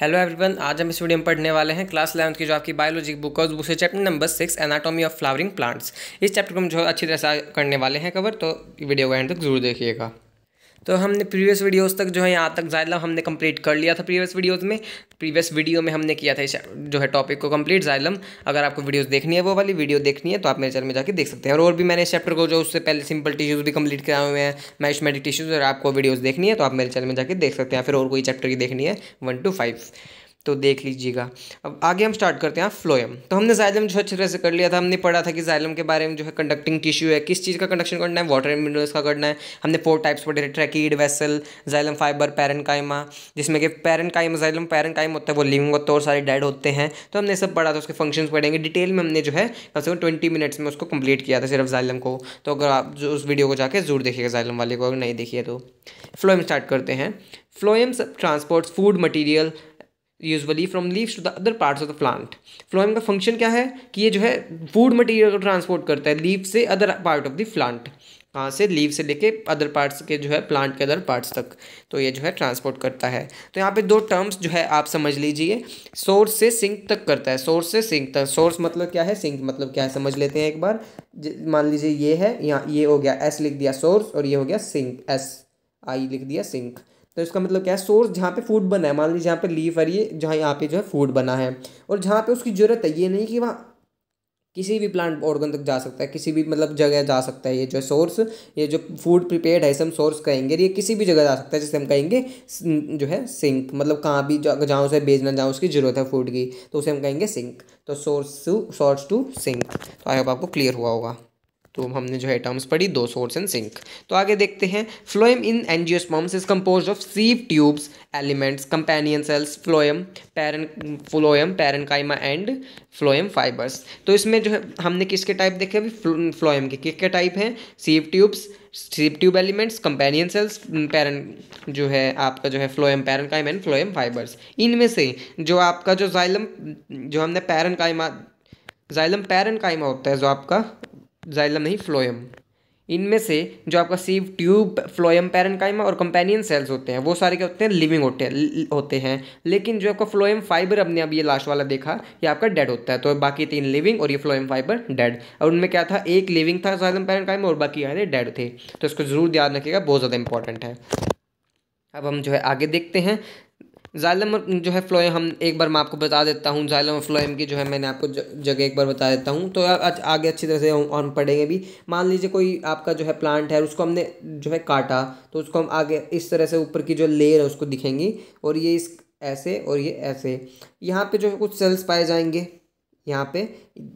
Hello everyone आज हम इस वीडियो में पढ़ने वाले हैं क्लास इलेवंथ की जो आपकी बायोलॉजी बुक है उसके chapter number six anatomy of flowering plants इस चैप्टर को हम जो अच्छी तरह से करने वाले हैं कवर तो वीडियो को एंड तक जरूर देखिएगा तो हमने प्रीवियस वीडियोस तक जो है यहाँ तक जाइलम हमने कंप्लीट कर लिया था प्रीवियस वीडियोस में प्रीवियस वीडियो में हमने किया था इस जो है टॉपिक को कंप्लीट जायलम अगर आपको वीडियोस देखनी है वो वाली वीडियो देखनी है तो आप मेरे चैनल में जाकर देख सकते हैं और, और भी मैंने इस चैप्टर को जो उससे पहले सिंपल टिश्यूज़ भी कंप्लीट कराए हुए हैं मैथमेटिक टिश्यूज़ और आपको वीडियोज़ देखनी है तो आप मेरे चैनल में जाकर देख सकते हैं फिर और कोई चैप्टर की देखनी है वन टू फाइव तो देख लीजिएगा अब आगे हम स्टार्ट करते हैं फ्लोएम हाँ, तो हमने जाइलम जो अच्छी तरह से कर लिया था हमने पढ़ा था कि जाइलम के बारे में जो है कंडक्टिंग टिश्यू है किस चीज़ का कंडक्शन करना है वाटर एंड मिनरल्स का करना है हमने फोर टाइप्स पढ़े थे tracheid vessel xylem fibre parenchyma जिसमें कि पैरन कायमा जाइलम पैरन कायम होता है वो लिविंग होता है और सारे डेड होते हैं तो हमने सब पढ़ा था उसके फंक्शन पढ़ेंगे डिटेल में हमने जो है कम से कम ट्वेंटी मिनट्स में उसको कंप्लीट किया था सिर्फ जाइलम को तो अगर आप जो उस वीडियो को जाकर जरूर देखिएगा जाइलम वाले को अगर नहीं देखिए तो फ्लोएम स्टार्ट करते हैं phloem transports food material usually from leaves to the other parts of the plant phloem का फंक्शन क्या है कि ये जो है फूड मटेरियल को ट्रांसपोर्ट करता है लीव से other part of the plant कहाँ से लीव से लेके अदर पार्ट्स के जो है प्लांट के अदर पार्ट्स तक तो ये जो है ट्रांसपोर्ट करता है तो यहाँ पे दो टर्म्स जो है आप समझ लीजिए सोर्स से सिंक तक करता है सोर्स से सिंक तक सोर्स मतलब क्या है सिंक मतलब क्या है समझ लेते हैं एक बार मान लीजिए ये है यहाँ ये हो गया एस लिख दिया सोर्स और ये हो गया सिंक एस आई लिख दिया सिंक तो इसका मतलब क्या है सोर्स जहाँ पे फूड बना है मान लीजिए जहाँ पे लीफ और ये जहाँ यहाँ पे जो है फूड बना है और जहाँ पे उसकी ज़रूरत है ये नहीं कि वहाँ किसी भी प्लांट ऑर्गन तक जा सकता है किसी भी मतलब जगह जा सकता है ये जो है सोर्स ये जो फूड प्रिपेयर्ड है इसे हम सोर्स कहेंगे ये किसी भी जगह जा सकता है जिसे हम कहेंगे जो है सिंक मतलब कहाँ भी जहाँ उसे बेचना जहाँ उसकी ज़रूरत है फूड की तो उसे हम कहेंगे सिंक तो source to source to sink तो आई होप आपको क्लियर हुआ होगा तो हमने जो है टर्म्स पढ़ी दो सोर्स एंड सिंक तो आगे देखते हैं phloem in angiosperms is compose of sieve tubes elements companion cells phloem paren phloem parenchyma and phloem fibres तो इसमें जो है हमने किसके टाइप देखे अभी फ्लोएम के किसके टाइप हैं sieve tubes sieve tube elements companion cells paren जो है आपका जो है phloem parenchyma and phloem fibres इनमें से जो आपका जो जाइलम जो हमने पैरनकाइमा जाइलम पैरनकाइमा होता है जो आपका जाइलम नहीं फ्लोएम इनमें से जो आपका सीव ट्यूब फ्लोएम पैरनकाइमा और कंपेनियन सेल्स होते हैं वो सारे क्या होते हैं लिविंग होते हैं होते हैं लेकिन जो आपका फ्लोएम फाइबर अपने अब ये लास्ट वाला देखा ये आपका डेड होता है तो बाकी तीन लिविंग और ये फ्लोएम फाइबर डेड और उनमें क्या था एक लिविंग था जाइलम पैरनकाइमा और बाकी आए डेड थे तो इसको ज़रूर ध्यान रखिएगा बहुत ज़्यादा इंपॉर्टेंट है अब हम जो है आगे देखते हैं जालम जो है फ्लोएम हम एक बार मैं आपको बता देता हूँ जालम और फ्लोएम की जो है मैंने आपको जगह एक बार बता देता हूँ तो आगे अच्छी तरह से हम पढ़ेंगे भी मान लीजिए कोई आपका जो है प्लांट है उसको हमने जो है काटा तो उसको हम आगे इस तरह से ऊपर की जो लेयर है उसको दिखेंगी और ये इस ऐसे और ये ऐसे यहाँ पर जो है कुछ सेल्स पाए जाएंगे यहाँ पे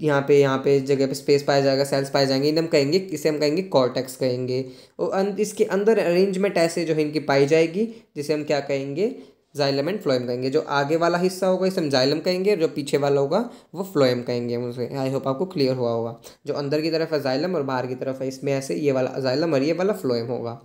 यहाँ पे यहाँ पे जगह पे स्पेस पाया जाएगा सेल्स पाए जाएंगे इन्हें हम कहेंगे इसे हम कहेंगे कॉर्टेक्स कहेंगे और अं-, इसके अंदर अरेंजमेंट ऐसे जो है इनकी पाई जाएगी जिसे हम क्या कहेंगे जाइलम एंड फ्लोएम कहेंगे जो आगे वाला हिस्सा होगा इसे हम जाइलम कहेंगे और जो पीछे वाला होगा वो फ्लोएम कहेंगे हम उसे आई होप आपको क्लियर हुआ होगा जो अंदर की तरफ है जाइलम और बाहर की तरफ है इसमें ऐसे ये वाला जाइलम और ये वाला फ्लोएम होगा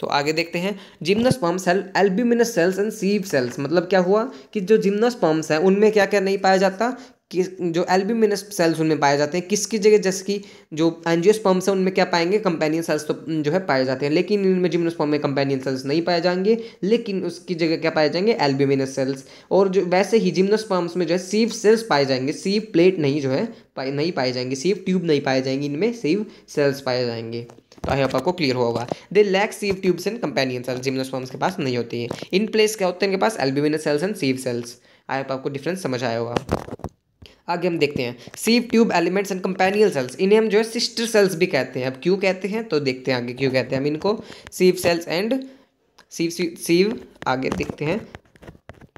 तो आगे देखते हैं gymnosperm cell albuminous cells and sieve cells मतलब क्या हुआ कि जो जिम्नोस्पर्म्स हैं उनमें क्या क्या नहीं पाया जाता किस जो एल्बिमिनस सेल्स उनमें पाए जाते हैं किसकी जगह जैसे कि जो एनजीओ स्पम्स हैं उनमें क्या पाएंगे कंपेनियन सेल्स तो जो है पाए जाते हैं लेकिन इनमें जिम्नोस्पर्म में कंपेनियन सेल्स नहीं पाए जाएंगे लेकिन उसकी जगह क्या पाए जाएंगे एल्बिमिनस सेल्स और जो वैसे ही जिम्नोस्पम्स में जो है सीव सेल्स पाए जाएंगे सीव प्लेट नहीं जो है पाए नहीं पाए जाएंगे सीव ट्यूब नहीं पाए जाएंगे इनमें सीव सेल्स पाए जाएंगे तो आई होप आपको क्लियर होगा they lack sieve tubes and companion cells gymnosperms के पास नहीं होती है इन प्लेस क्या होते हैं इनके पास albuminous cells and sieve cells I hope आपको डिफरेंस समझ आया होगा आगे हम देखते हैं sieve tube elements and companion cells इन्हें हम जो है सिस्टर सेल्स भी कहते हैं अब क्यों कहते हैं तो देखते हैं आगे क्यों कहते हैं हम इनको सीव सेल्स एंड सीव सीव आगे देखते हैं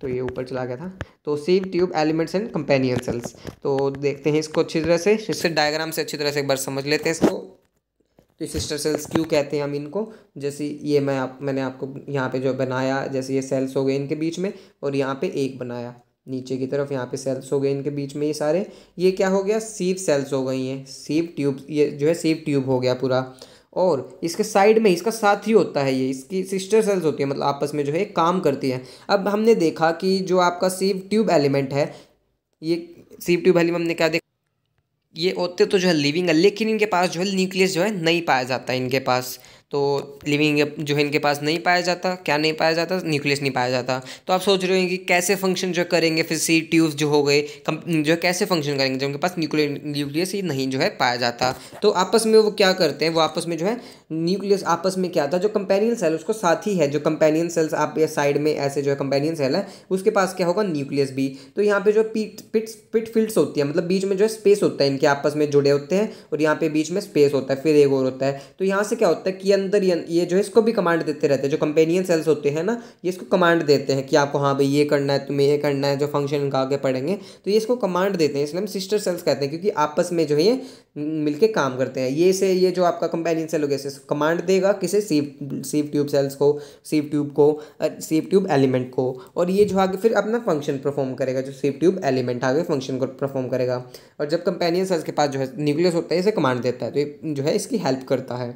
तो ये ऊपर चला गया था तो sieve tube elements and companion cells तो देखते हैं इसको अच्छी तरह से इससे डायग्राम से अच्छी तरह से एक बार समझ लेते हैं इसको तो सिस्टर सेल्स क्यों कहते हैं हम इनको जैसे ये मैं आप मैंने आपको यहाँ पे जो बनाया जैसे ये सेल्स हो गए इनके बीच में और यहाँ पे एक बनाया नीचे की तरफ यहाँ पे सेल्स हो गए इनके बीच में ये सारे ये क्या हो गया सीव सेल्स हो गई हैं सीव ट्यूब ये जो है सीव ट्यूब हो गया पूरा और इसके साइड में इसका साथ ही होता है ये इसकी सिस्टर सेल्स होती है मतलब आपस में जो है काम करती है अब हमने देखा कि जो आपका सीव ट्यूब एलिमेंट है ये सीव ट्यूब एलिमेंट हमने क्या देखा ये होते तो जो है लिविंग है लेकिन इनके पास जो है न्यूक्लियस जो है नहीं पाया जाता है इनके पास तो लिविंग जो है इनके पास नहीं पाया जाता क्या नहीं पाया जाता न्यूक्लियस नहीं पाया जाता तो आप सोच रहे होंगे कि कैसे फंक्शन जो करेंगे फिर सी ट्यूब्स जो हो गए जो कैसे फंक्शन करेंगे जो उनके पास न्यूक्लियर न्यूक्लियस ही नहीं जो है पाया जाता तो आपस में वो क्या करते हैं वो आपस में जो है न्यूक्लियस आपस में क्या था जो कंपेनियन सेल उसको साथ ही है जो कंपेनियन सेल्स आप या साइड में ऐसे जो है कंपेनियन सेल है उसके पास क्या होगा न्यूक्लियस भी तो यहाँ पे जो पिट पिट पिट फील्ड्स होती है मतलब बीच में जो है स्पेस होता है इनके आपस में जुड़े होते हैं और यहाँ पे बीच में स्पेस होता है फिर एक और होता है तो यहाँ से क्या होता है कि अंदर ही अं-, ये जो है इसको भी कमांड देते रहते हैं जो कंपेनियन सेल्स होते हैं ना ये इसको कमांड देते हैं कि आपको हाँ भाई ये करना है तुम्हें ये करना है जो फंक्शन इनका आगे पढ़ेंगे तो ये इसको कमांड देते हैं इसलिए हम सिस्टर सेल्स कहते हैं क्योंकि आपस में जो है ये मिलकर काम करते हैं ये से ये जो आपका कंपेनियन सेल हो इसे कमांड देगा किसे सीव सीव ट्यूब सेल्स को सीव ट्यूब को सीव ट्यूब एलिमेंट को और ये जो आगे फिर अपना फंक्शन परफॉर्म करेगा जो सीव ट्यूब एलिमेंट आगे फंक्शन को परफॉर्म करेगा और जब कंपेनियन सेल्स के पास जो है न्यूक्लियस होता है इसे कमांड देता है तो जो है इसकी हेल्प करता है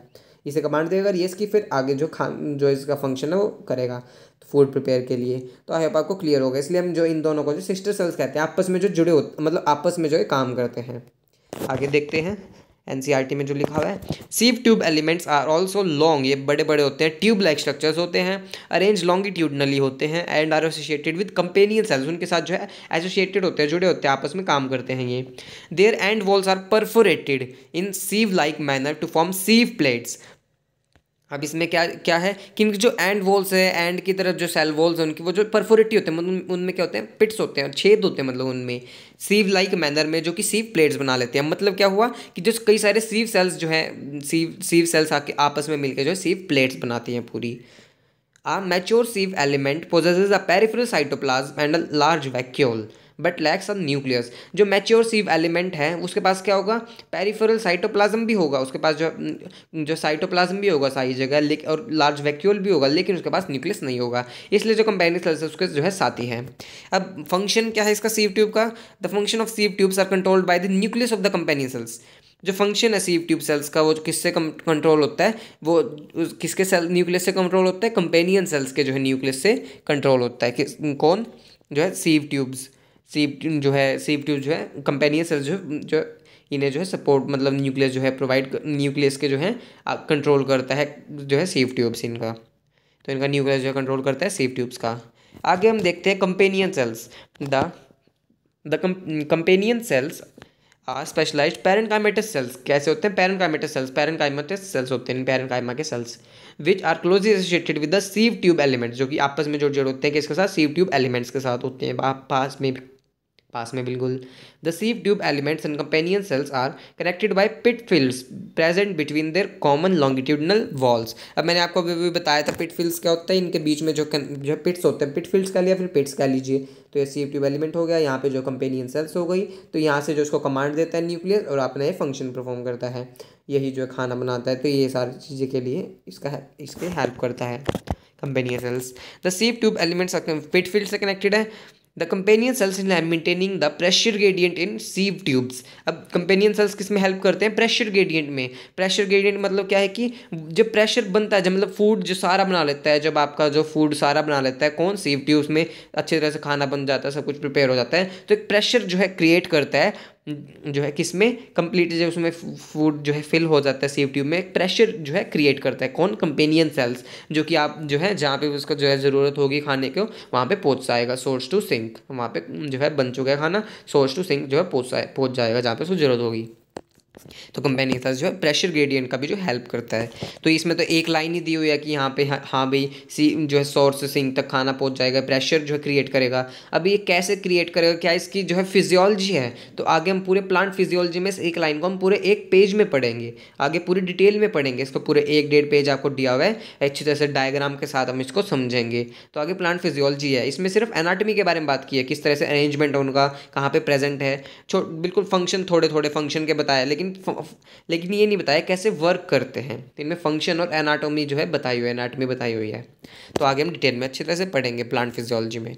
इसे कमांड देगा अगर येस इसकी फिर आगे जो खान जो इसका फंक्शन है वो करेगा तो फूड प्रिपेयर के लिए तो आई होप आपको क्लियर होगा इसलिए हम जो इन दोनों को जो सिस्टर सेल्स कहते हैं आपस में जो जुड़े होते मतलब आपस में जो काम करते हैं आगे देखते हैं एन e में जो लिखा हुआ है sieve tube elements are also long ये बड़े बड़े होते हैं ट्यूब लाइक स्ट्रक्चर्स होते हैं अरेंज लॉन्गिट्यूडनली होते हैं and are associated with companion cells उनके साथ जो है एसोसिएटेड होते हैं जुड़े होते हैं आपस में काम करते हैं ये their end walls are perforated in sieve like manner to form sieve plates अब इसमें क्या क्या है कि इनकी जो एंड वॉल्स है एंड की तरफ जो सेल वॉल्स हैं उनकी वो जो परफोरिटी होते हैं मतलब उनमें क्या होते हैं पिट्स होते हैं छेद होते हैं मतलब उनमें सीव लाइक मैनर में जो कि सीव प्लेट्स बना लेते हैं मतलब क्या हुआ कि जो कई सारे सीव सेल्स जो हैं सीव सीव सेल्स आके आपस में मिलकर जो है सीव प्लेट्स बनाती हैं पूरी a mature sieve element possesses a peripheral cytoplasm and a large vacuole but lacks an nucleus जो मैच्योर सीव एलिमेंट है उसके पास क्या होगा पेरीफेरल साइटोप्लाज्म भी होगा उसके पास जो जो साइटोप्लाज्म भी होगा सारी जगह और लार्ज वैक्यूल भी होगा लेकिन उसके पास न्यूक्लियस नहीं होगा इसलिए जो कंपेनिक सेल्स है उसके जो है साथी है अब फंक्शन क्या है इसका सीव ट्यूब का the function of sieve tubes are controlled by the nucleus of the companion cells जो फंक्शन है सीव ट्यूब सेल्स का वो किससे कंट्रोल होता है वो किसके सेल न्यूक्लियस से कंट्रोल होता है कंपेनियन सेल्स के जो है न्यूक्लियस से कंट्रोल होता है किस कौन जो है सीव ट्यूब्स सेफ जो है सेफ ट्यूब जो है कंपेनियस जो जो इन्हें जो है सपोर्ट मतलब न्यूक्लियस जो है प्रोवाइड न्यूक्लियस के जो है कंट्रोल करता है जो है सेफ ट्यूब्स इनका तो इनका न्यूक्लियस जो है कंट्रोल करता है सेफ ट्यूब्स का आगे हम देखते हैं companion cells the the companion cells are specialise parent cells कैसे होते हैं पेरेंट सेल्स पेरेंट सेल्स होते हैं पेरेंट काइमा के cells which are closely associated with the sieve tube elements जो कि आपस में जोड़ जोड़ होते हैं किसके साथ सीव ट्यूब एलिमेंट्स के साथ होते हैं पास में पास में बिल्कुल the sieve tube elements and companion cells are connected by pit fields present between their common longitudinal walls अब मैंने आपको अभी भी बताया था पिट फील्ड्स क्या होता है इनके बीच में जो जो पिट्स होते हैं पिट फील्ड्स का लिया फिर पिट्स का लीजिए तो ये सीव ट्यूब एलिमेंट हो गया यहाँ पे जो कंपेनियन सेल्स हो गई तो यहाँ से जो उसको कमांड देता है न्यूक्लियस और अपना ये फंक्शन परफॉर्म करता है यही जो खाना बनाता है तो ये सारी चीज़ें के लिए इसका इसके हेल्प करता है companion cells the sieve tube elements pit field से कनेक्टेड है the companion cells in maintaining the pressure gradient in sieve tubes अब कंपेनियन सेल्स किस में हेल्प करते हैं प्रेशर ग्रेडियंट में प्रेशर ग्रेडियंट मतलब क्या है कि जब प्रेशर बनता है जब मतलब फूड जो सारा बना लेता है जब आपका जो फूड सारा बना लेता है कौन सीव ट्यूब्स में अच्छी तरह से खाना बन जाता है सब कुछ प्रिपेयर हो जाता है तो एक प्रेशर जो है क्रिएट करता है जो है किस में कंप्लीट जो उसमें फूड जो है फिल हो जाता है सेव ट्यूब में एक प्रेशर जो है क्रिएट करता है कौन कंपेनियन सेल्स जो कि आप जो है जहाँ पे उसका जो है ज़रूरत होगी खाने को वहाँ पे पहुँच जाएगा सोर्स टू सिंक वहाँ पे जो है बन चुका है खाना सोर्स टू सिंक जो है पहुँच पहुँच जाएगा जहाँ पे उसको ज़रूरत होगी तो कंपेनिथस जो है प्रेशर ग्रेडियंट का भी जो हेल्प करता है तो इसमें तो एक लाइन ही दी हुई है कि यहाँ पे हाँ, हाँ भाई सी जो है सोर्स सिंह तक खाना पहुँच जाएगा प्रेशर जो है क्रिएट करेगा अभी ये कैसे क्रिएट करेगा क्या इसकी जो है फिजियोलॉजी है तो आगे हम पूरे प्लांट फिजियोलॉजी में इस एक लाइन को हम पूरे एक पेज में पढ़ेंगे आगे पूरी डिटेल में पढ़ेंगे इसको पूरे एक डेढ़ पेज आपको दिया हुआ है अच्छी तरह से डायग्राम के साथ हम इसको समझेंगे तो आगे प्लांट फिजियोलॉजी है इसमें सिर्फ एनाटमी के बारे में बात की है किस तरह से अरेंजमेंट है उनका कहाँ पर प्रेजेंट है बिल्कुल फंक्शन थोड़े थोड़े फंक्शन के बताया लेकिन इन लेकिन ये नहीं बताया कैसे वर्क करते हैं तो इनमें फंक्शन और एनाटोमी जो है बताई हुई है एनाटोमी बताई हुई है तो आगे हम डिटेल में अच्छी तरह से पढ़ेंगे प्लांट फिजियोलॉजी में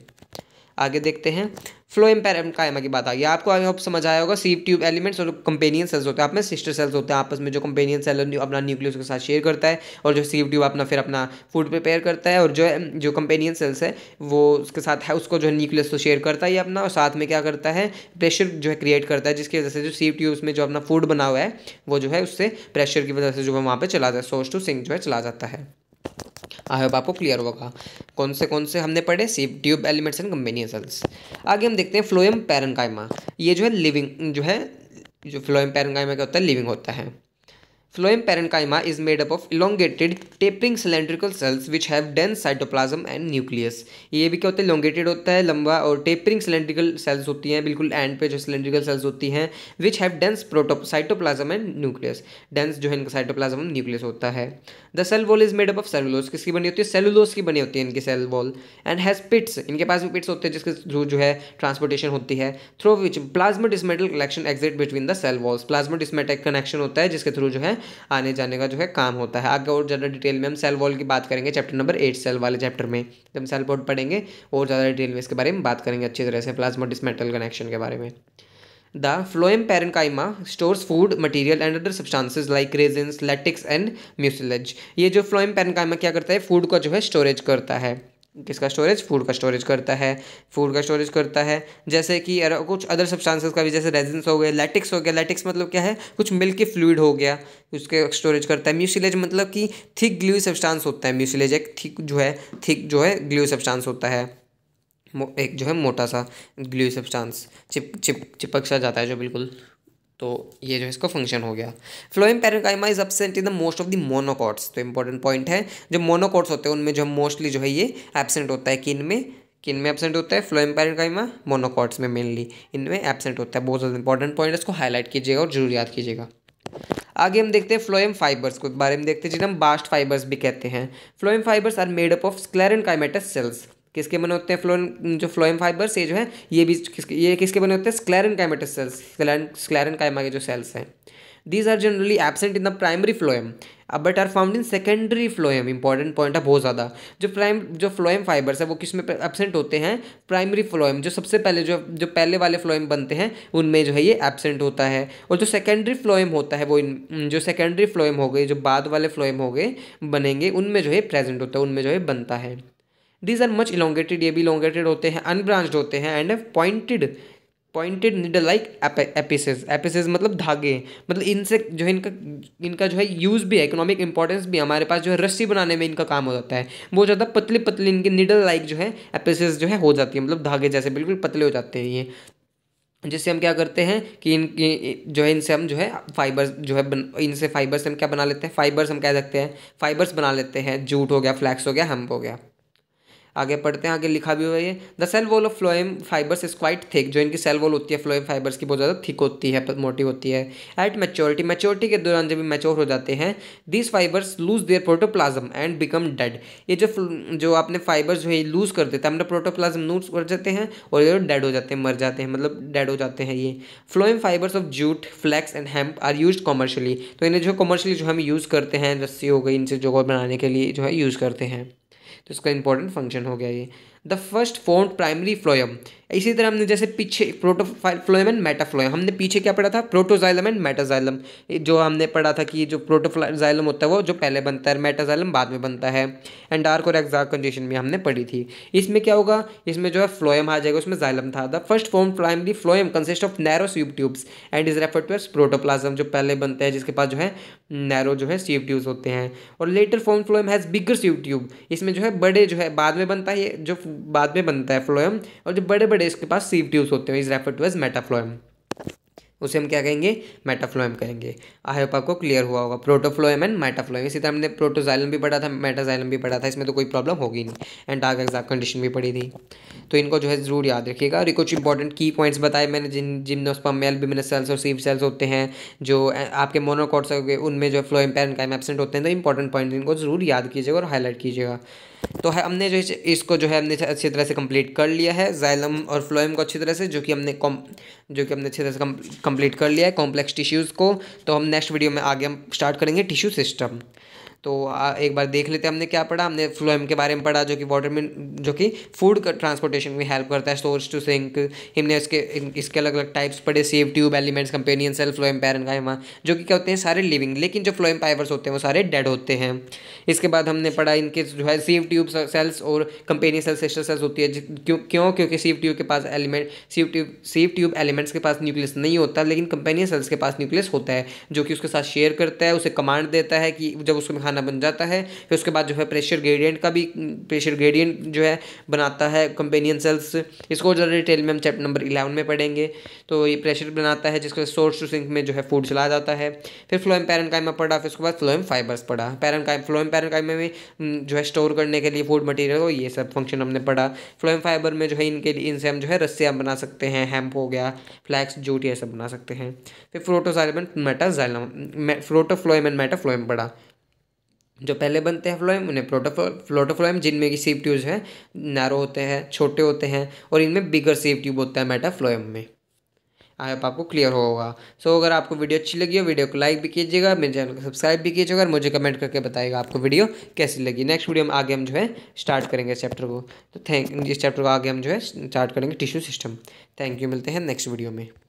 आगे देखते हैं फ्लो एम्पेरम कायमा की बात आ गई आपको आई होप समझ आया होगा सीव ट्यूब एलिमेंट्स और कंपेनियन सेल्स होते हैं आप में सिस्टर सेल्स होते हैं आपस में जो कंपेनियन सेल अपना न्यूक्लियस के साथ शेयर करता है और जो सीव ट्यूब अपना फिर अपना फूड प्रिपेयर करता है और जो जो कंपेनियन सेल्स है वो उसके साथ है उसको जो है न्यूक्लियस तो शेयर करता है अपना और साथ में क्या करता है प्रेशर जो है क्रिएट करता है जिसकी वजह से जो सीव ट्यूब्स में जो अपना फूड बना हुआ है वो जो है उससे प्रेशर की वजह से जो है वहाँ पर चला जाता है सोच टू सिंक जो है चला जाता है आई होप आपको क्लियर होगा कौन से कौन से हमने पढ़े sieve tube elements and companion cells आगे हम देखते हैं फ्लोएम पैरनकाइमा ये जो है लिविंग जो है जो फ्लोएम पैरनकाइमा क्या होता है लिविंग होता है Phloem parenchyma is made up of elongated tapering cylindrical cells which have dense cytoplasm and nucleus. ये भी क्या होता है elongated होता है लंबा और tapering cylindrical cells होती हैं बिल्कुल एंड पे जो cylindrical cells होती हैं which have dense cytoplasm and nucleus. Dense जो है इनका cytoplasm and nucleus होता है The cell wall is made up of cellulose. किसकी बनी होती है cellulose की बनी होती है इनकी cell wall and has pits. इनके पास भी pits होते हैं जिसके थ्रू जो है ट्रांसपोर्टेशन होती है through which plasmodesmatal connection exist between the cell walls plasmodesmatic connection होता है जिसके थ्रू जो है आने जाने का जो है काम होता है आगे और ज़्यादा डिटेल में हम सेल वॉल की बात करेंगे चैप्टर नंबर एट सेल वाले चैप्टर में जब सेल बोर्ड पढ़ेंगे और ज़्यादा डिटेल में इसके बारे में बात करेंगे अच्छी तरह से प्लाज्मा डिसमेटल कनेक्शन के बारे में the phloem parenchyma stores food material and other substances like raisins, latex and mucilage ये जो फ्लोएम parenchyma क्या करता है फूड का जो है स्टोरेज करता है किसका स्टोरेज फूड का स्टोरेज करता है फूड का स्टोरेज करता है जैसे कि कुछ अदर सब्सटेंसेस का भी जैसे रेजिन्स हो गए लेटिक्स हो गया लेटिक्स मतलब क्या है कुछ मिल्की फ्लूड हो गया उसके स्टोरेज करता है म्यूसिलेज मतलब कि थिक ग्ल्यू सब्सटेंस होता है म्यूसिलेज एक थिक जो है थिक जो है ग्ल्यू सब्सटेंस होता है एक जो है मोटा सा ग्लू सब्सटेंस चिप चिप चिपक सा जाता है जो बिल्कुल तो ये जो इसका फंक्शन हो गया phloem parenchyma is absent in the most of the monocots तो इंपॉर्टेंट पॉइंट है जो मोनोकॉट्स होते हैं उनमें जो मोस्टली जो है ये एबसेंट होता है किन में किन में एबसेंट होता है फ्लोइम पेरिकाइमा मोनोकॉट्स में मेनली इनमें एबसेंट होता है बहुत ज़्यादा इंपॉर्टेंट पॉइंट इसको हाईलाइट कीजिएगा और जरूर याद कीजिएगा आगे हम देखते हैं फ्लोएम फाइबर्स को बारे में देखते हैं जिन्हें हम बास्ट फाइबर्स भी कहते हैं phloem fibres are made up of sclerenchymatous cells किसके बने होते हैं फ्लोइन जो फ्लोएम फाइबर्स ये जो है ये भी किसके ये किसके बने होते हैं स्क्लेरन कैमेटस सेल्स स्क्लेरन स्क्लेरन कैमा के जो सेल्स हैं these are generally absent in the primary phloem अब but are found in secondary phloem important point है बहुत ज़्यादा जो प्राइम जो फ्लोएम फाइबर्स है वो किस में एबसेंट होते हैं प्राइमरी फ्लोएम जो सबसे पहले जो जो पहले वाले फ्लोएम बनते हैं उनमें जो है ये एबसेंट होता है और जो सेकेंडरी फ्लोएम होता है वो इन जो सेकेंडरी फ्लोएम हो गए जो बाद वाले फ्लोएम हो गए बनेंगे उनमें जो है प्रेजेंट होता है उनमें जो है बनता है दीज आर मच इलोंगेटेड ये भी इलोंगेटेड होते हैं अनब्रांच्ड होते हैं and pointed pointed needle like apices apices मतलब धागे मतलब इनसे जो है इनका इनका जो है यूज़ भी है इकोनॉमिक इंपॉर्टेंस भी हमारे पास जो है रस्सी बनाने में इनका काम हो जाता है बहुत ज़्यादा पतले पतले इनके निडल लाइक जो है एपिसेस जो है हो जाती है मतलब धागे जैसे बिल्कुल पतले हो जाते हैं ये जिससे हम क्या करते हैं कि इनकी जो है इनसे हम जो है फाइबर्स जो है बन, इनसे फाइबर्स हम क्या बना लेते हैं फाइबर्स हम कह सकते हैं फाइबर्स बना लेते हैं जूट हो गया फ्लैक्स हो गया हम्प हो गया आगे पढ़ते हैं आगे लिखा भी हुआ है ये the cell wall of phloem fibres is quite thick जो इनकी सेल वॉल होती है फ्लोएम फाइबर्स की बहुत ज़्यादा थिक होती है मोटी होती है एट मेच्योरिटी मेच्योरिटी के दौरान जब मेच्योर हो जाते हैं these fibres lose their protoplasm and become dead ये जो जो आपने फाइबर्स जो है लूज़ कर देते हैं अपने प्रोटोप्लाज्म लूज कर जाते हैं और ये डेड हो जाते हैं मर जाते हैं मतलब डेड हो जाते हैं ये phloem fibres of jute flax and hemp are use commercially तो इन्हें जो कॉमर्शियली जो हम यूज़ करते हैं रस्सी हो गई इनसे जो बनाने के लिए जो है यूज़ करते हैं तो इसका इंपॉर्टेंट फंक्शन हो गया ये the first formed primary phloem इसी तरह हमने जैसे पीछे फ्लोयम एंड मेटाफ्लोयम हमने पीछे क्या पढ़ा था प्रोटोजाइलम एंड मेटाजाइलम जो हमने पढ़ा था कि जो प्रोटोजाइलम होता है वो जो पहले बनता है मेटाजाइलम बाद में बनता है एंड डार्क और एग्जाक कंडीशन में हमने पढ़ी थी इसमें क्या होगा इसमें जो है फ्लोयम आ जाएगा उसमें जाइलम था the first formed primary phloem consist of narrow sieve tubes and is refer to as protophloem जो पहले बनते हैं जिसके पास जो है नैरो जो है स्यूब ट्यूब्स होते हैं और later formed phloem has bigger sieve tube इसमें जो है बड़े जो है बाद में बनता है जो बाद में बनता है फ्लोएम और जो बड़े बड़े इसके पास सीव ट्यूब्स होते हैं is refer to as metaphloem उसे हम क्या कहेंगे मेटाफ्लोएम कहेंगे आई होप आपको क्लियर हुआ होगा प्रोटोफ्लोएम एंड मेटाफ्लोएम इसी तरह हमने प्रोटोजाइलम भी पढ़ा था मेटाजाइलम भी पढ़ा था इसमें तो कोई प्रॉब्लम होगी नहीं एंड डार्क एग्जाम कंडीशन भी पड़ी थी तो इनको जो है ज़रूर याद रखिएगा और कुछ इंपॉर्टेंट की पॉइंट्स बताए मैंने जिन जिम्नोस्पम में एल्बिमिनस सेल्स और सीव सेल्स होते हैं जो आपके मोनोकॉट्स उनमें जो फ्लोएम पैरनकाइम एबसेंट होते हैं तो इंपॉर्टेंट पॉइंट इनको ज़रूर याद कीजिएगा और हाईलाइट कीजिएगा तो है हमने जो है इसको जो है हमने अच्छी तरह से कंप्लीट कर लिया है जाइलम और फ्लोएम को अच्छी तरह से जो कि हमने कॉम जो कि हमने अच्छी तरह से कंप्लीट कर लिया है कॉम्प्लेक्स टिश्यूज़ को तो हम नेक्स्ट वीडियो में आगे हम स्टार्ट करेंगे टिश्यू सिस्टम तो एक बार देख लेते हैं हमने क्या पढ़ा हमने फ्लोएम के बारे में पढ़ा जो कि वाटर में जो कि फूड ट्रांसपोर्टेशन में हेल्प करता है स्टोर्स टू सिंक हमने इसके इसके अलग अलग टाइप्स पढ़े sieve tube elements companion cell phloem parenchyma जो कि क्या होते हैं सारे लिविंग लेकिन जो फ्लोएम पाइवर्स होते हैं वो सारे डेड होते हैं इसके बाद हमने पढ़ा इनके जो है सीव ट्यूब सेल्स और कंपेनियन सेल सिस्टर सेल्स होती है क्यों क्यों क्योंकि सीव ट्यूब के पास element sieve tube sieve tube elements के पास न्यूक्लियस नहीं होता लेकिन कंपेनियन सेल्स के पास न्यूक्लियस होता है जो कि उसके साथ शेयर करता है उसे कमांड देता है कि जब उसको खाना बन जाता है फिर उसके बाद जो है प्रेशर ग्रेडियंट का भी प्रेशर ग्रेडियंट जो है बनाता है कंपेनियन सेल्स इसको ज़्यादा डिटेल में हम चैप्टर नंबर इलेवन में पढ़ेंगे तो ये प्रेशर बनाता है जिसके सोर्स टू सिंक में जो है फूड चला जाता है फिर फ्लोएम पैरन कायमा पढ़ा फिर उसके बाद फ्लोएम फाइबर्स पढ़ा parenchyma phloem parenchyma में जो है स्टोर करने के लिए फूड मटेरियल हो ये सब फंक्शन हमने पढ़ा फ्लोएम फाइबर में जो है इनके लिए इनसे हम जो है रस्सियाँ बना सकते हैं हेम्प हो गया फ्लैक्स जूट ये सब बना सकते हैं फिर protoxylem metaxylem protophloem and metaphloem पढ़ा जो पहले बनते हैं फ्लोएम उन्हें प्रोटोफ्लो प्रोटोफ्लोएम जिनमें की सीप ट्यूब्स हैं नैरो होते हैं छोटे होते हैं और इनमें बिगर सीप ट्यूब होता है मेटाफ्लोएम में आई होप आपको क्लियर होगा सो अगर आपको वीडियो अच्छी लगी हो वीडियो को लाइक भी कीजिएगा मेरे चैनल को सब्सक्राइब भी कीजिएगा और मुझे कमेंट करके बताएगा आपको वीडियो कैसी लगी नेक्स्ट वीडियो में आगे हम जो है स्टार्ट करेंगे इस चैप्टर को तो थैंक इस चैप्टर को आगे हम जो है स्टार्ट करेंगे टिश्यू सिस्टम थैंक यू मिलते हैं नेक्स्ट वीडियो में